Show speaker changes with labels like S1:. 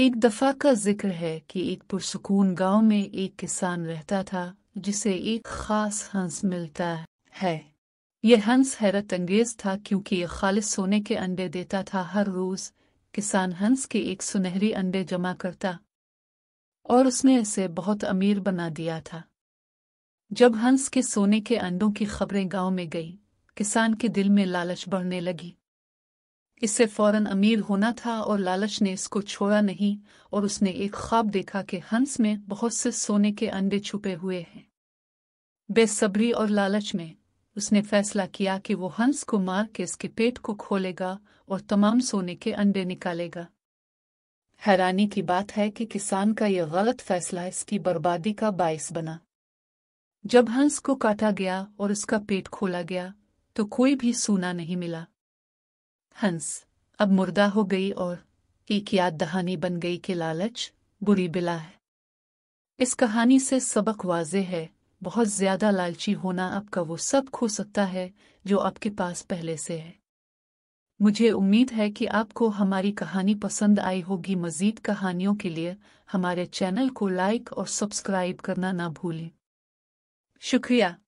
S1: एक दफा का जिक्र है कि एक पुरसकून गांव में एक किसान रहता था जिसे एक खास हंस मिलता है यह हंस हैरत अंगेज था क्योंकि यह खालिश सोने के अंडे देता था हर रोज किसान हंस के एक सुनहरी अंडे जमा करता और उसने इसे बहुत अमीर बना दिया था जब हंस के सोने के अंडों की खबरें गांव में गई किसान के दिल में लालच बढ़ने लगी इससे फौरन अमीर होना था और लालच ने इसको छोड़ा नहीं और उसने एक ख्वाब देखा कि हंस में बहुत से सोने के अंडे छुपे हुए हैं बेसब्री और लालच में उसने फैसला किया कि वो हंस को मार के इसके पेट को खोलेगा और तमाम सोने के अंडे निकालेगा हैरानी की बात है कि किसान का यह गलत फैसला इसकी बर्बादी का बायस बना जब हंस को काटा गया और उसका पेट खोला गया तो कोई भी सूना नहीं मिला हंस अब मुर्दा हो गई और एक याद दहानी बन गई कि लालच बुरी बिला है इस कहानी से सबक वाजे है बहुत ज्यादा लालची होना आपका वो सब खो सकता है जो आपके पास पहले से है मुझे उम्मीद है कि आपको हमारी कहानी पसंद आई होगी मजीद कहानियों के लिए हमारे चैनल को लाइक और सब्सक्राइब करना ना भूलें शुक्रिया